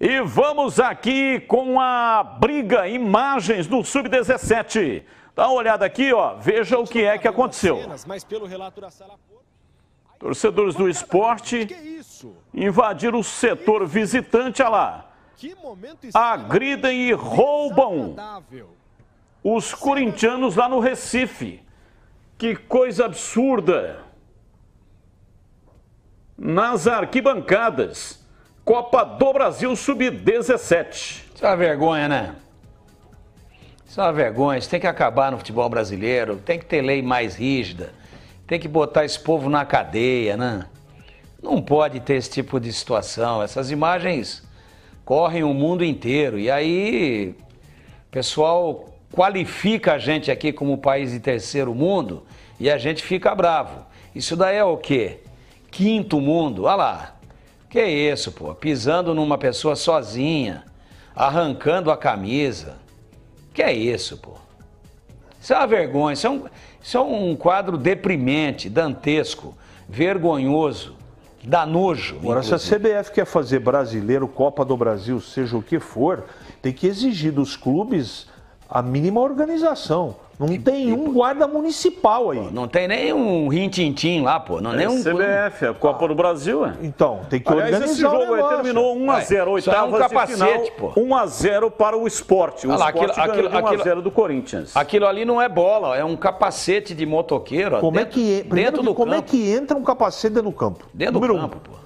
E vamos aqui com a briga, imagens do Sub-17. Dá uma olhada aqui, ó, veja o que é que aconteceu. Torcedores do esporte invadiram o setor visitante, olha lá. Agridem e roubam os corintianos lá no Recife. Que coisa absurda. Nas arquibancadas. Copa do Brasil Sub-17. Isso é uma vergonha, né? Isso é uma vergonha. Isso tem que acabar no futebol brasileiro. Tem que ter lei mais rígida. Tem que botar esse povo na cadeia, né? Não pode ter esse tipo de situação. Essas imagens correm o mundo inteiro. E aí, o pessoal qualifica a gente aqui como país de terceiro mundo e a gente fica bravo. Isso daí é o quê? Quinto mundo. Olha lá. Que isso, pô? Pisando numa pessoa sozinha, arrancando a camisa. Que é isso, pô? Isso é uma vergonha, isso é um, isso é um quadro deprimente, dantesco, vergonhoso, dá nojo. Agora, inclusive. se a CBF quer fazer brasileiro, Copa do Brasil, seja o que for, tem que exigir dos clubes a mínima organização. Não e, tem e, um guarda municipal aí. Não tem nem um rintintim lá, pô. Não, é nem um... É CBF, a é Copa ah. do Brasil, é. Então, tem que Aliás, organizar esse jogo aí terminou 1x0, é, oitavas um capacete, final, pô. 1x0 para o esporte. O esporte aquilo, aquilo, 1x0 do Corinthians. Aquilo ali não é bola, é um capacete de motoqueiro. Como, dentro, é, que, dentro do como campo. é que entra um capacete no campo? Dentro Número do campo, um. pô.